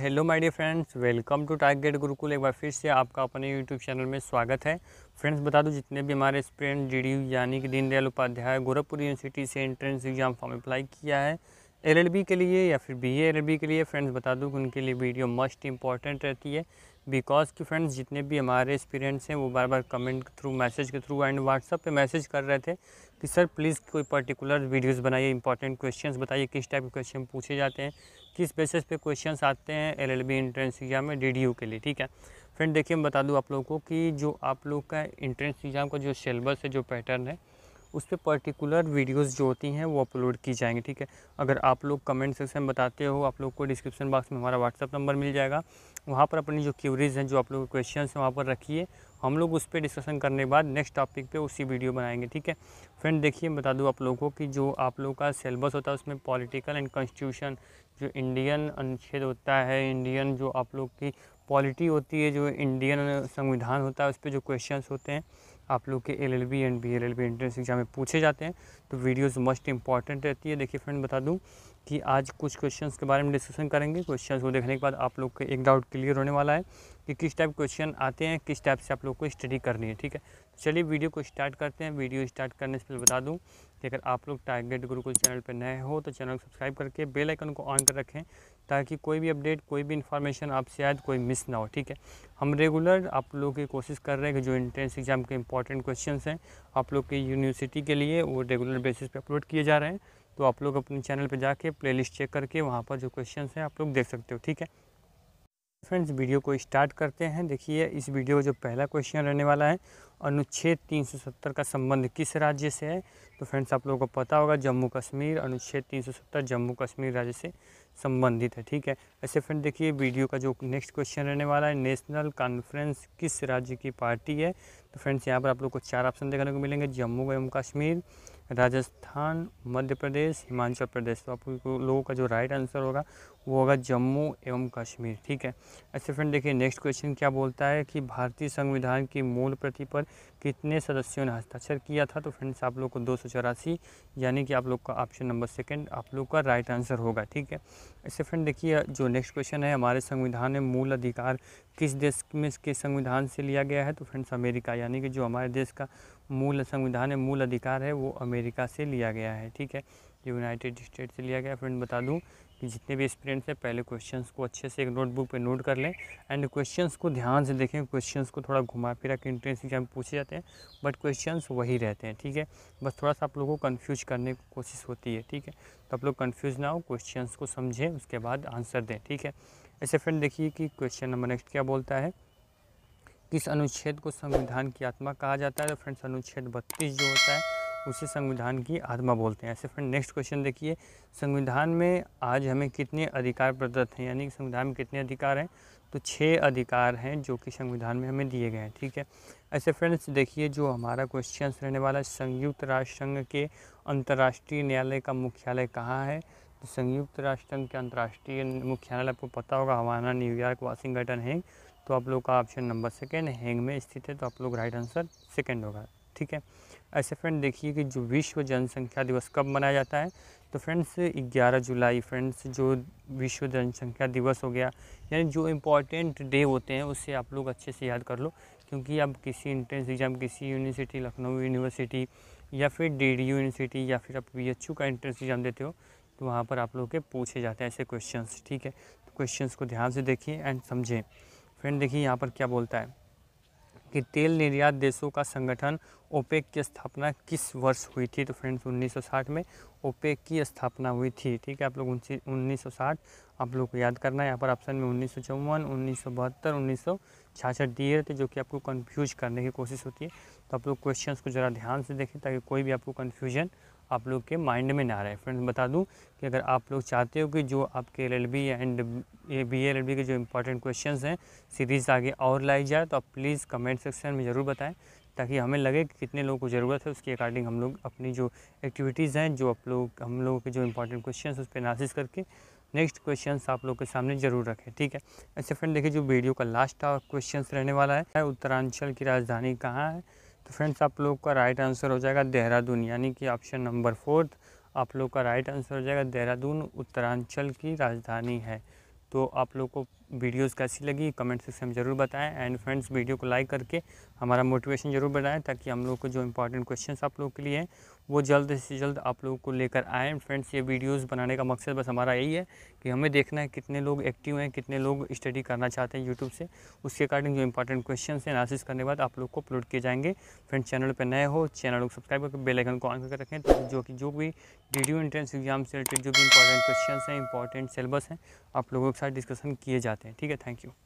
hello my dear friends welcome to Target Gurukul एक बार फिर से आपका अपने यूट्यूब चैनल में स्वागत है फ्रेंड्स बता दूं जितने भी हमारे स्टूडेंट जी यानी कि दीनदयाल उपाध्याय गोरखपुर यूनिवर्सिटी से एंट्रेंस एग्जाम फॉर्म अप्लाई किया है एलएलबी के लिए या फिर बीए एलएलबी के लिए फ्रेंड्स बता दूँ कि उनके लिए वीडियो मस्ट इंपॉर्टेंट रहती है बिकॉज़ कि फ्रेंड्स जितने भी हमारे एक्सपीरियंस हैं वो बार बार कमेंट के थ्रू मैसेज के थ्रू एंड व्हाट्सअप पे मैसेज कर रहे थे कि सर प्लीज़ कोई पर्टिकुलर वीडियोस बनाइए इंपॉर्टेंट क्वेश्चंस बताइए किस टाइप के क्वेश्चन पूछे जाते हैं किस बेसिस पे क्वेश्चंस आते हैं एलएलबी एंट्रेंस एग्ज़ाम में डी के लिए ठीक है फ्रेंड देखिए मैं बता दूँ आप लोगों को कि जो आप लोग का एंट्रेंस एग्ज़ाम का जो सिलेबस है जो पैटर्न है उस पर पर्टिकुलर वीडियोस जो होती हैं वो अपलोड की जाएंगी ठीक है अगर आप लोग कमेंट सेक्शन में बताते हो आप लोग को डिस्क्रिप्शन बॉक्स में हमारा व्हाट्सअप नंबर मिल जाएगा वहाँ पर अपनी जो क्यूरीज़ हैं जो आप लोग के क्वेश्चन हैं वहाँ पर रखिए हम लोग उस पर डिस्कशन करने के बाद नेक्स्ट टॉपिक पे उसी वीडियो बनाएंगे ठीक है फ्रेंड देखिए बता दूँ आप लोगों को कि जो आप लोगों का सिलेबस होता है उसमें पॉलिटिकल एंड कॉन्स्टिट्यूशन जो इंडियन अनुच्छेद होता है इंडियन जो आप लोग की पॉलिटी होती है जो इंडियन संविधान होता है उस पर जो क्वेश्चन होते हैं आप लोग के L L B and B L L B entrance exam में पूछे जाते हैं तो वीडियोज़ मस्ट इंपॉर्टेंट रहती है देखिए फ्रेंड बता दूँ कि आज कुछ क्वेश्चंस के बारे में डिस्कशन करेंगे क्वेश्चन को देखने के बाद आप लोग का एक डाउट क्लियर होने वाला है कि किस टाइप क्वेश्चन आते हैं किस टाइप से आप लोग को स्टडी करनी है ठीक है तो चलिए वीडियो को स्टार्ट करते हैं वीडियो स्टार्ट करने से पहले बता दूँ कि अगर आप लोग टारगेट गुरुकुल चैनल पर नए हो तो चैनल को सब्सक्राइब करके बेलाइकन को ऑन कर रखें ताकि कोई भी अपडेट कोई भी इन्फॉर्मेशन आप आए कोई मिस ना हो ठीक है हम रेगुलर आप लोगों की कोशिश कर रहे हैं कि जो इंट्रेंस एग्ज़ाम के इंपॉर्टेंट क्वेश्चन हैं आप लोग के यूनिवर्सिटी के लिए वो रेगुलर बेसिस पे अपलोड किए जा रहे हैं तो आप लोग अपने चैनल पर जाके प्लेलिस्ट चेक करके वहाँ पर जो क्वेश्चन हैं आप लोग देख सकते हो ठीक है फ्रेंड्स वीडियो को स्टार्ट करते हैं देखिए इस वीडियो का जो पहला क्वेश्चन रहने वाला है अनुच्छेद 370 का संबंध किस राज्य से है तो फ्रेंड्स आप लोगों को पता होगा जम्मू कश्मीर अनुच्छेद 370 जम्मू कश्मीर राज्य से संबंधित है ठीक है ऐसे फ्रेंड देखिए वीडियो का जो नेक्स्ट क्वेश्चन रहने वाला है नेशनल कॉन्फ्रेंस किस राज्य की पार्टी है तो फ्रेंड्स यहाँ पर आप लोग को चार ऑप्शन देखने को मिलेंगे जम्मू एवं कश्मीर राजस्थान मध्य प्रदेश हिमाचल प्रदेश तो आप लोगों का जो राइट आंसर होगा वो होगा जम्मू एवं कश्मीर ठीक है ऐसे अच्छा फ्रेंड देखिए नेक्स्ट क्वेश्चन क्या बोलता है कि भारतीय संविधान की मूल प्रति पर कितने सदस्यों ने हस्ताक्षर किया था तो फ्रेंड्स आप लोग को दो यानी कि आप लोग का ऑप्शन नंबर सेकेंड आप लोग का राइट आंसर होगा ठीक है ऐसे अच्छा फ्रेंड देखिए जो नेक्स्ट क्वेश्चन है हमारे संविधान में मूल अधिकार किस देश में के संविधान से लिया गया है तो फ्रेंड्स अमेरिका यानी कि जो हमारे देश का मूल संविधान है मूल अधिकार है वो अमेरिका से लिया गया है ठीक है यूनाइटेड स्टेट से लिया गया फ्रेंड बता दूं कि जितने भी स्टूडेंट्स हैं पहले क्वेश्चंस को अच्छे से एक नोटबुक पे नोट कर लें एंड क्वेश्चंस को ध्यान से देखें क्वेश्चंस को थोड़ा घुमा फिरा के इंट्रेंस एग्जाम पूछे जाते हैं बट क्वेश्चंस वही रहते हैं ठीक है बस थोड़ा सा आप लोगों को कन्फ्यूज करने की कोशिश होती है ठीक है तो आप लोग कन्फ्यूज ना हो क्वेश्चन को समझें उसके बाद आंसर दें ठीक है ऐसे फ्रेंड देखिए कि क्वेश्चन नंबर नेक्स्ट क्या बोलता है किस अनुच्छेद को संविधान की आत्मा कहा जाता है तो फ्रेंड्स अनुच्छेद बत्तीस जो होता है उसे संविधान की आत्मा बोलते हैं ऐसे फ्रेंड नेक्स्ट क्वेश्चन देखिए संविधान में आज हमें कितने अधिकार प्रदत्त हैं यानी कि संविधान में कितने अधिकार हैं तो छः अधिकार हैं जो कि संविधान में हमें दिए गए हैं ठीक है ऐसे फ्रेंड्स देखिए जो हमारा क्वेश्चन रहने वाला है संयुक्त राष्ट्र संघ के अंतर्राष्ट्रीय न्यायालय का मुख्यालय कहाँ है तो संयुक्त राष्ट्र संघ के अंतर्राष्ट्रीय मुख्यालय आपको पता होगा हवाना न्यूयॉर्क वाशिंगटन हैंग तो आप लोग का ऑप्शन नंबर सेकेंड हैंग में स्थित है तो आप लोग राइट आंसर सेकेंड होगा ठीक है ऐसे फ्रेंड देखिए कि जो विश्व जनसंख्या दिवस कब मनाया जाता है तो फ्रेंड्स 11 जुलाई फ्रेंड्स जो विश्व जनसंख्या दिवस हो गया यानी जो इम्पोर्टेंट डे होते हैं उससे आप लोग अच्छे से याद कर लो क्योंकि अब किसी इंट्रेंस एग्ज़ाम किसी यूनिवर्सिटी लखनऊ यूनिवर्सिटी या फिर डी डी यूनिवर्सिटी या फिर आप बी का इंट्रेंस एग्ज़ाम देते हो तो वहाँ पर आप लोग के पूछे जाते हैं ऐसे क्वेश्चन ठीक है तो क्वेश्चन को ध्यान से देखिए एंड समझें फ्रेंड देखिए यहाँ पर क्या बोलता है कि तेल निर्यात देशों का संगठन ओपेक की स्थापना किस वर्ष हुई थी तो फ्रेंड्स 1960 में ओपेक की स्थापना हुई थी ठीक है आप लोग उन्नीस आप लोग को याद करना है यहाँ पर ऑप्शन में उन्नीस सौ चौवन उन्नीस सौ बहत्तर उन्नीस सौ छियासठ दिए थे जो कि आपको कन्फ्यूज करने की कोशिश होती है तो आप लोग क्वेश्चन को ज़रा ध्यान से देखें ताकि कोई भी आपको कन्फ्यूजन आप लोग के माइंड में ना रहे फ्रेंड्स बता दूं कि अगर आप लोग चाहते हो कि जो आपके L L B and B L L B के जो इंपॉर्टेंट क्वेश्चन हैं सीरीज़ आगे और लाई जाए तो आप प्लीज़ कमेंट सेक्शन में ज़रूर बताएं ताकि हमें लगे कि कितने लोगों को ज़रूरत है उसके अकॉर्डिंग हम लोग अपनी जो एक्टिविटीज़ हैं जो आप लोग हम लोगों के जो इंपॉर्टेंट क्वेश्चन उस पर नासिस करके नेक्स्ट क्वेश्चन आप लोग के सामने जरूर रखें ठीक है ऐसे फ्रेंड देखिए जो वीडियो का लास्ट क्वेश्चन रहने वाला है उत्तरांचल की राजधानी कहाँ है तो फ्रेंड्स आप लोग का राइट आंसर हो जाएगा देहरादून यानी कि ऑप्शन नंबर फोर्थ आप लोग का राइट आंसर हो जाएगा देहरादून उत्तरांचल की राजधानी है तो आप लोग को वीडियोस कैसी लगी कमेंट सेक्शन में ज़रूर बताएं एंड फ्रेंड्स वीडियो को लाइक करके हमारा मोटिवेशन ज़रूर बढ़ाएं ताकि हम लोग को जो इंपॉर्टेंट क्वेश्चन आप लोगों के लिए हैं वो जल्द से जल्द आप लोगों को लेकर आए एंड फ्रेंड्स ये वीडियोज़ बनाने का मकसद बस हमारा यही है कि हमें देखना है कितने लोग एक्टिव हैं कितने लोग स्टडी करना चाहते हैं यूट्यूब से उसके अकॉर्डिंग जो इंपॉर्टेंट क्वेश्चन हैं एनालिसिस करने के बाद आप लोग को अपलोड किए जाएंगे फ्रेंड्स चैनल पर नए हो चैनल को सब्सक्राइब करके बेलाइकन को ऑन करके रखें जो कि जो भी डी एंट्रेंस एग्जाम से रिलेटेड जो भी इंपॉर्टेंट क्वेश्चन हैं इंपॉर्टेंट सिलेबस हैं आप लोगों के साथ डिस्कशन किए जाते हैं जाते हैं ठीक है थैंक यू